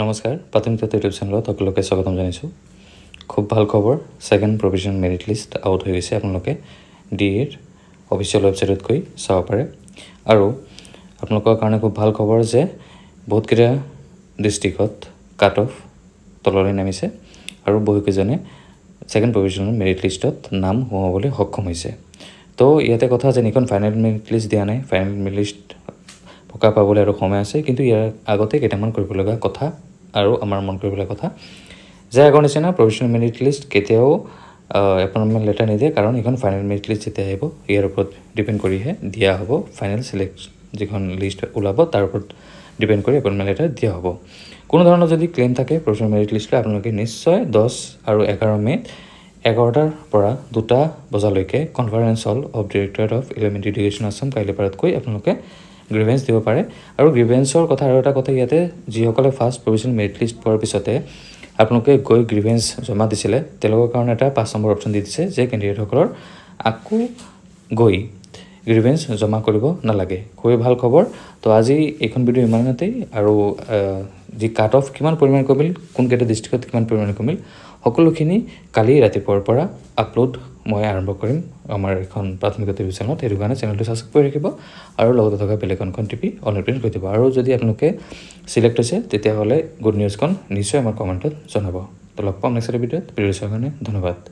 নমস্কাৰ পাতিম তাতে ইউটিউব চেনেলত সকলোকে স্বাগতম জানিছোঁ খুব ভাল খবৰ second provision merit list out হৈ গৈছে আপোনালোকে ডি এৰ অফিচিয়েল ৱেবছাইটত গৈ চাব পাৰে আৰু আপোনালোকৰ কাৰণে খুব ভাল খবৰ যে বহুতকেইটা ডিষ্ট্ৰিকত কাট অফ তললৈ নামিছে আৰু বহুকেইজনে ছেকেণ্ড প্ৰভিজনেল মেৰিট লিষ্টত নাম হোৱাবলৈ সক্ষম হৈছে তো ইয়াতে কথা যে নিখন ফাইনেল মেৰিট লিষ্ট দিয়া নাই ফাইনেল মেৰিট লিষ্ট সকাহ পাবলৈ আৰু সময় আছে কিন্তু ইয়াৰ আগতে কেইটামান কৰিব লগা কথা আৰু আমাৰ মন কৰিব লগা কথা যে আগৰ নিচিনা প্ৰফেচনেল মেৰিট লিষ্ট কেতিয়াও এপইণ্টমেণ্ট লেটাৰ নিদিয়ে কাৰণ এইখন ফাইনেল মেৰিট লিষ্ট যেতিয়া আহিব ইয়াৰ ওপৰত ডিপেণ্ড কৰিহে দিয়া হ'ব ফাইনেল ছিলেক্ট যিখন লিষ্ট ওলাব তাৰ ওপৰত ডিপেণ্ড কৰি এপইণ্টমেণ্ট লেটাৰ দিয়া হ'ব কোনো ধৰণৰ যদি ক্লেইম থাকে প্ৰফেচনেল মেৰিট লিষ্টলৈ আপোনালোকে নিশ্চয় দহ আৰু এঘাৰ মে'ত এঘাৰটাৰ পৰা দুটা বজালৈকে conference hall of directorate of elementary education Assam কাইলৈ পাৰতকৈ আপোনালোকে গ্ৰিভেঞ্চ দিব পাৰে আৰু গ্ৰিভেঞ্চৰ কথা আৰু এটা কথা ইয়াতে যিসকলে ফাৰ্ষ্ট প্ৰভিজন মেৰিট লিষ্ট পোৱাৰ পিছতে আপোনালোকে গৈ গ্ৰিভেঞ্চ জমা দিছিলে তেওঁলোকৰ কাৰণে এটা পাঁচ নম্বৰ অপশ্যন দি দিছে যে কেণ্ডিডেটসকলৰ আকৌ গৈ গ্ৰিভেঞ্চ জমা কৰিব নালাগে খুবেই ভাল খবৰ তো আজি এইখন ভিডিঅ' ইমানতেই আৰু যি কাট অফ কিমান পৰিমাণে কমিল কোনকেইটা ডিষ্ট্ৰিক্টত কিমান পৰিমাণে কমিল সকলোখিনি কালি ৰাতিপুৱাৰ পৰা আপলোড মই আৰম্ভ কৰিম আমাৰ এখন প্ৰাথমিক টিভি চেনেলত সেইটো কাৰণে চেনেলটো ছাবস্ক্ৰাইব কৰি ৰাখিব আৰু লগতে থকা বেলেগ এখন টিভি অনুপ্ৰিণ কৰি দিব আৰু যদি আপোনালোকে চিলেক্ট হৈছে তেতিয়াহ'লে গুড নিউজখন নিশ্চয় আমাৰ কমেণ্টত জনাব তো লগ পাম নেক্সট ভিডিঅ'ত প্ৰিয় কাৰণে ধন্যবাদ